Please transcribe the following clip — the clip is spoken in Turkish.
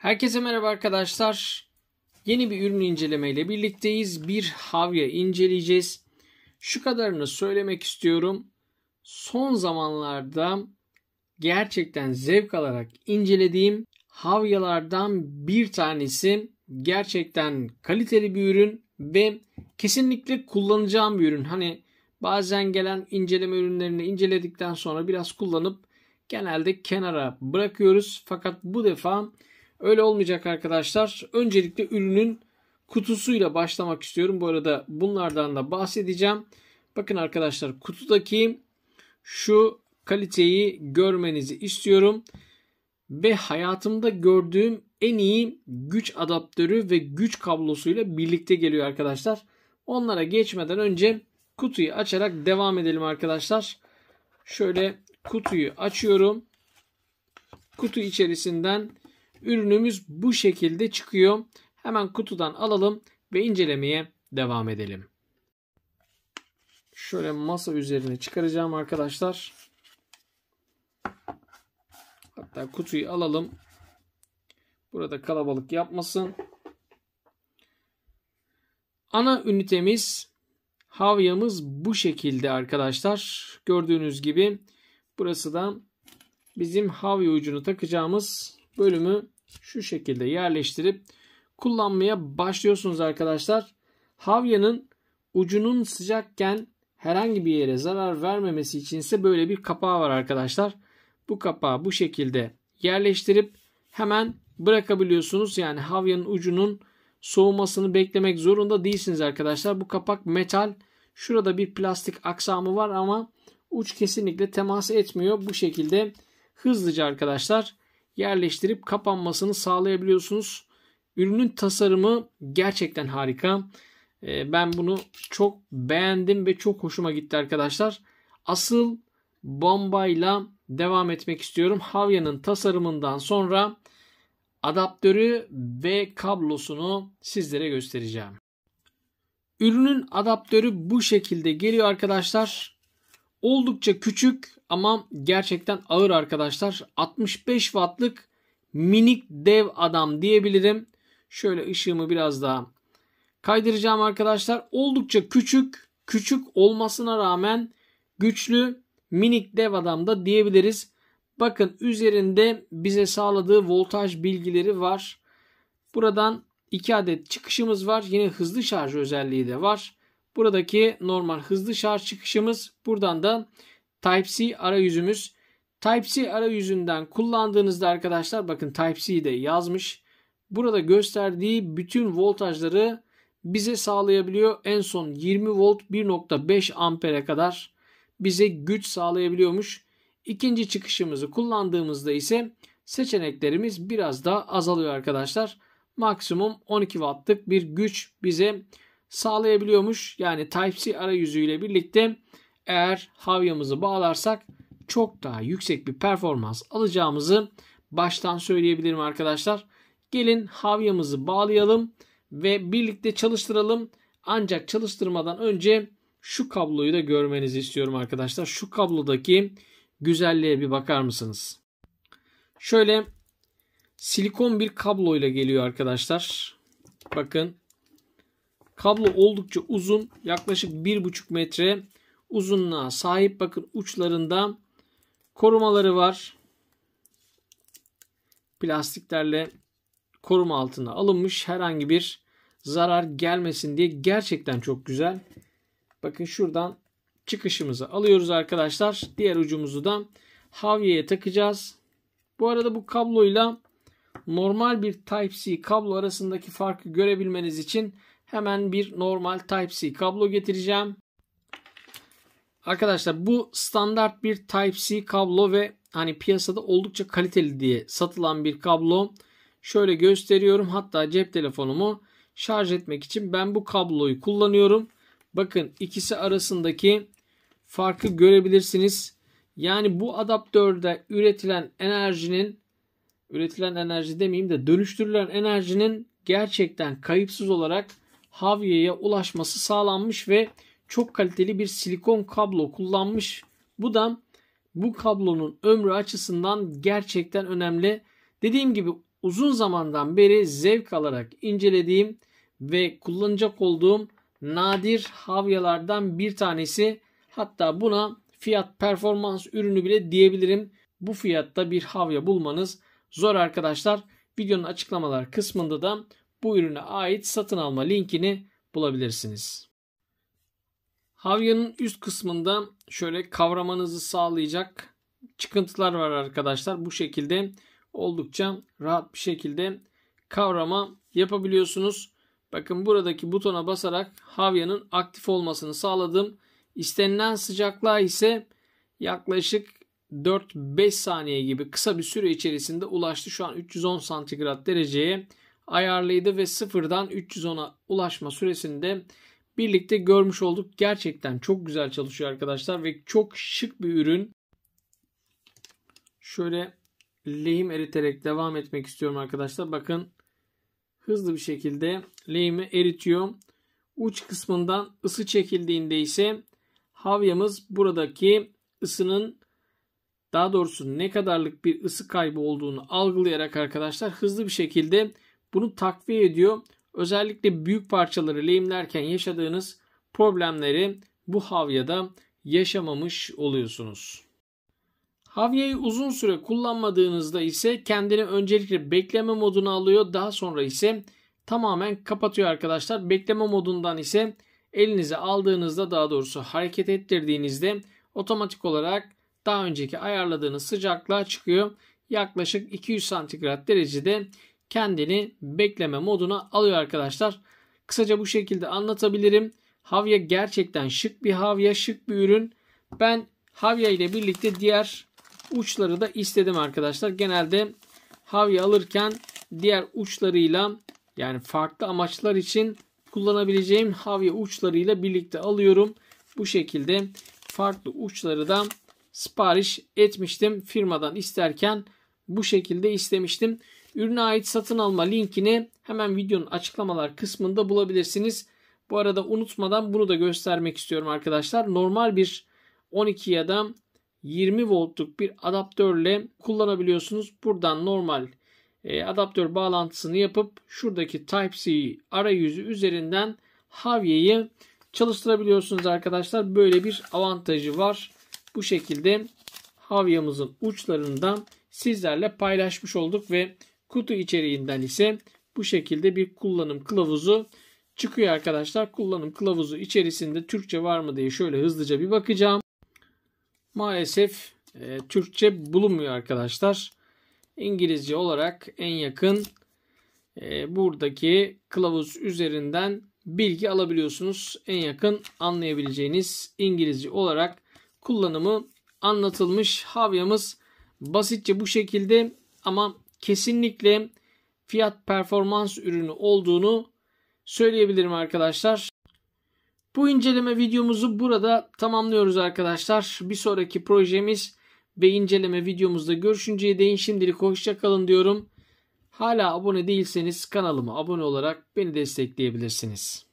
Herkese merhaba arkadaşlar. Yeni bir ürün inceleme ile birlikteyiz. Bir havya inceleyeceğiz. Şu kadarını söylemek istiyorum. Son zamanlarda gerçekten zevk alarak incelediğim havyalardan bir tanesi gerçekten kaliteli bir ürün ve kesinlikle kullanacağım bir ürün. Hani bazen gelen inceleme ürünlerini inceledikten sonra biraz kullanıp genelde kenara bırakıyoruz. Fakat bu defa Öyle olmayacak arkadaşlar. Öncelikle ürünün kutusuyla başlamak istiyorum. Bu arada bunlardan da bahsedeceğim. Bakın arkadaşlar kutudaki şu kaliteyi görmenizi istiyorum. Ve hayatımda gördüğüm en iyi güç adaptörü ve güç kablosuyla birlikte geliyor arkadaşlar. Onlara geçmeden önce kutuyu açarak devam edelim arkadaşlar. Şöyle kutuyu açıyorum. Kutu içerisinden Ürünümüz bu şekilde çıkıyor. Hemen kutudan alalım ve incelemeye devam edelim. Şöyle masa üzerine çıkaracağım arkadaşlar. Hatta kutuyu alalım. Burada kalabalık yapmasın. Ana ünitemiz havyamız bu şekilde arkadaşlar. Gördüğünüz gibi burası da bizim havya ucunu takacağımız bölümü şu şekilde yerleştirip kullanmaya başlıyorsunuz arkadaşlar. Havyanın ucunun sıcakken herhangi bir yere zarar vermemesi için ise böyle bir kapağı var arkadaşlar. Bu kapağı bu şekilde yerleştirip hemen bırakabiliyorsunuz. Yani havyanın ucunun soğumasını beklemek zorunda değilsiniz arkadaşlar. Bu kapak metal. Şurada bir plastik aksamı var ama uç kesinlikle temas etmiyor. Bu şekilde hızlıca arkadaşlar yerleştirip kapanmasını sağlayabiliyorsunuz. Ürünün tasarımı gerçekten harika. Ee, ben bunu çok beğendim ve çok hoşuma gitti arkadaşlar. Asıl bombayla devam etmek istiyorum. Havya'nın tasarımından sonra adaptörü ve kablosunu sizlere göstereceğim. Ürünün adaptörü bu şekilde geliyor arkadaşlar. Oldukça küçük ama gerçekten ağır arkadaşlar. 65 wattlık minik dev adam diyebilirim. Şöyle ışığımı biraz daha kaydıracağım arkadaşlar. Oldukça küçük, küçük olmasına rağmen güçlü minik dev adam da diyebiliriz. Bakın üzerinde bize sağladığı voltaj bilgileri var. Buradan 2 adet çıkışımız var. Yine hızlı şarj özelliği de var. Buradaki normal hızlı şarj çıkışımız. Buradan da Type-C arayüzümüz. Type-C arayüzünden kullandığınızda arkadaşlar bakın Type-C'yi de yazmış. Burada gösterdiği bütün voltajları bize sağlayabiliyor. En son 20 volt 1.5 ampere kadar bize güç sağlayabiliyormuş. İkinci çıkışımızı kullandığımızda ise seçeneklerimiz biraz daha azalıyor arkadaşlar. Maksimum 12 wattlık bir güç bize sağlayabiliyormuş. Yani Type-C arayüzüyle birlikte eğer havyamızı bağlarsak çok daha yüksek bir performans alacağımızı baştan söyleyebilirim arkadaşlar. Gelin havyamızı bağlayalım ve birlikte çalıştıralım. Ancak çalıştırmadan önce şu kabloyu da görmenizi istiyorum arkadaşlar. Şu kablodaki güzelliğe bir bakar mısınız? Şöyle silikon bir kabloyla geliyor arkadaşlar. Bakın Kablo oldukça uzun. Yaklaşık 1,5 metre uzunluğa sahip. Bakın uçlarında korumaları var. Plastiklerle koruma altına alınmış. Herhangi bir zarar gelmesin diye gerçekten çok güzel. Bakın şuradan çıkışımızı alıyoruz arkadaşlar. Diğer ucumuzu da havyeye takacağız. Bu arada bu kabloyla normal bir Type-C kablo arasındaki farkı görebilmeniz için Hemen bir normal Type-C kablo getireceğim. Arkadaşlar bu standart bir Type-C kablo ve hani piyasada oldukça kaliteli diye satılan bir kablo. Şöyle gösteriyorum. Hatta cep telefonumu şarj etmek için ben bu kabloyu kullanıyorum. Bakın ikisi arasındaki farkı görebilirsiniz. Yani bu adaptörde üretilen enerjinin üretilen enerji demeyeyim de dönüştürülen enerjinin gerçekten kayıpsız olarak havyeye ulaşması sağlanmış ve çok kaliteli bir silikon kablo kullanmış. Bu da bu kablonun ömrü açısından gerçekten önemli. Dediğim gibi uzun zamandan beri zevk alarak incelediğim ve kullanacak olduğum nadir havyalardan bir tanesi. Hatta buna fiyat performans ürünü bile diyebilirim. Bu fiyatta bir havya bulmanız zor arkadaşlar. Videonun açıklamalar kısmında da bu ürüne ait satın alma linkini bulabilirsiniz. Havyanın üst kısmında şöyle kavramanızı sağlayacak çıkıntılar var arkadaşlar. Bu şekilde oldukça rahat bir şekilde kavrama yapabiliyorsunuz. Bakın buradaki butona basarak havyanın aktif olmasını sağladım. İstenilen sıcaklığa ise yaklaşık 4-5 saniye gibi kısa bir süre içerisinde ulaştı. Şu an 310 santigrat dereceye ayarlıydı ve sıfırdan 310'a ulaşma süresinde birlikte görmüş olduk. Gerçekten çok güzel çalışıyor arkadaşlar ve çok şık bir ürün. Şöyle lehim eriterek devam etmek istiyorum arkadaşlar. Bakın hızlı bir şekilde lehimi eritiyor. Uç kısmından ısı çekildiğinde ise havyamız buradaki ısının daha doğrusu ne kadarlık bir ısı kaybı olduğunu algılayarak arkadaşlar hızlı bir şekilde bunu takviye ediyor. Özellikle büyük parçaları lehimlerken yaşadığınız problemleri bu havyada yaşamamış oluyorsunuz. Havyeyi uzun süre kullanmadığınızda ise kendini öncelikle bekleme moduna alıyor. Daha sonra ise tamamen kapatıyor arkadaşlar. Bekleme modundan ise elinize aldığınızda daha doğrusu hareket ettirdiğinizde otomatik olarak daha önceki ayarladığınız sıcaklığa çıkıyor. Yaklaşık 200 santigrat derecede kendini bekleme moduna alıyor arkadaşlar. Kısaca bu şekilde anlatabilirim. Havya gerçekten şık bir havya, şık bir ürün. Ben havya ile birlikte diğer uçları da istedim arkadaşlar. Genelde havya alırken diğer uçlarıyla yani farklı amaçlar için kullanabileceğim havya uçlarıyla birlikte alıyorum. Bu şekilde farklı uçları da sipariş etmiştim. Firmadan isterken bu şekilde istemiştim. Ürüne ait satın alma linkini hemen videonun açıklamalar kısmında bulabilirsiniz. Bu arada unutmadan bunu da göstermek istiyorum arkadaşlar. Normal bir 12 ya da 20 voltluk bir adaptörle kullanabiliyorsunuz. Buradan normal e, adaptör bağlantısını yapıp şuradaki Type-C arayüzü üzerinden Havye'yi çalıştırabiliyorsunuz arkadaşlar. Böyle bir avantajı var. Bu şekilde havyamızın uçlarından sizlerle paylaşmış olduk ve Kutu içeriğinden ise bu şekilde bir kullanım kılavuzu çıkıyor arkadaşlar. Kullanım kılavuzu içerisinde Türkçe var mı diye şöyle hızlıca bir bakacağım. Maalesef e, Türkçe bulunmuyor arkadaşlar. İngilizce olarak en yakın e, buradaki kılavuz üzerinden bilgi alabiliyorsunuz. En yakın anlayabileceğiniz İngilizce olarak kullanımı anlatılmış. Havyamız basitçe bu şekilde ama kesinlikle fiyat performans ürünü olduğunu söyleyebilirim arkadaşlar. Bu inceleme videomuzu burada tamamlıyoruz arkadaşlar. Bir sonraki projemiz ve inceleme videomuzda görüşünceye değin şimdilik hoşçakalın diyorum. Hala abone değilseniz kanalıma abone olarak beni destekleyebilirsiniz.